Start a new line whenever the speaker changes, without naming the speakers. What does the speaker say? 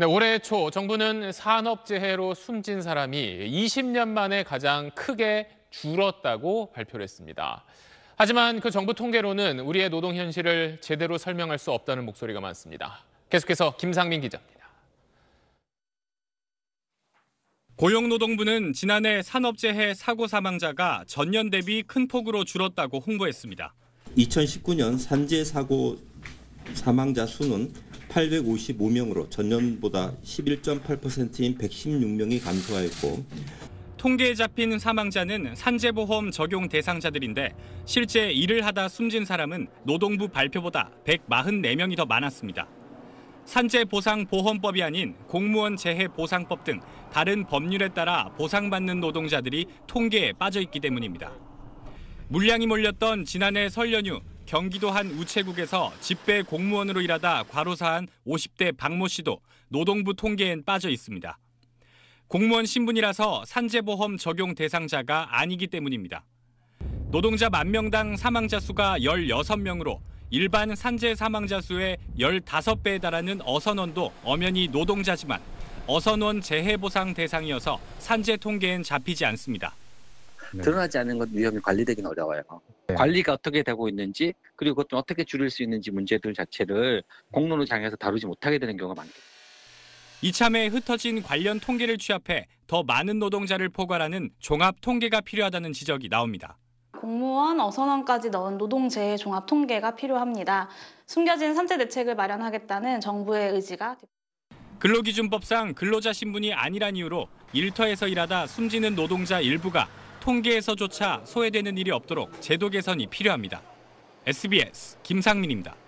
네, 올해 초 정부는 산업재해로 숨진 사람이 20년 만에 가장 크게 줄었다고 발표를 했습니다. 하지만 그 정부 통계로는 우리의 노동 현실을 제대로 설명할 수 없다는 목소리가 많습니다. 계속해서 김상민 기자입니다.
고용노동부는 지난해 산업재해 사고 사망자가 전년 대비 큰 폭으로 줄었다고 홍보했습니다.
2019년 산재 사고 사망자 수는 855명으로 전년보다 11.8%인 116명이 감소하였고
통계에 잡힌 사망자는 산재보험 적용 대상자들인데 실제 일을 하다 숨진 사람은 노동부 발표보다 144명이 더 많았습니다. 산재보상보험법이 아닌 공무원 재해보상법 등 다른 법률에 따라 보상받는 노동자들이 통계에 빠져 있기 때문입니다. 물량이 몰렸던 지난해 설 연휴 경기도 한 우체국에서 집배 공무원으로 일하다 과로사한 50대 박모 씨도 노동부 통계엔 빠져 있습니다. 공무원 신분이라서 산재보험 적용 대상자가 아니기 때문입니다. 노동자 만 명당 사망자 수가 16명으로 일반 산재 사망자 수의 15배에 달하는 어선원도 엄연히 노동자지만 어선원 재해보상 대상이어서 산재 통계엔 잡히지
않습니다. 네. 드러나지 않은 것 위험이 관리되긴 어려워요. 네. 관리가 어떻게 되고 있는지 그리고 그것 좀 어떻게 줄일 수 있는지 문제들 자체를 공론의장에서 다루지 못하게 되는 경우가 많죠.
이참에 흩어진 관련 통계를 취합해 더 많은 노동자를 포괄하는 종합 통계가 필요하다는 지적이 나옵니다.
공무원 어선원까지 넣은 노동재의 종합 통계가 필요합니다. 숨겨진 산재 대책을 마련하겠다는 정부의 의지가
근로기준법상 근로자 신분이 아니란 이유로 일터에서 일하다 숨지는 노동자 일부가 통계에서조차 소외되는 일이 없도록 제도 개선이 필요합니다.
SBS 김상민입니다.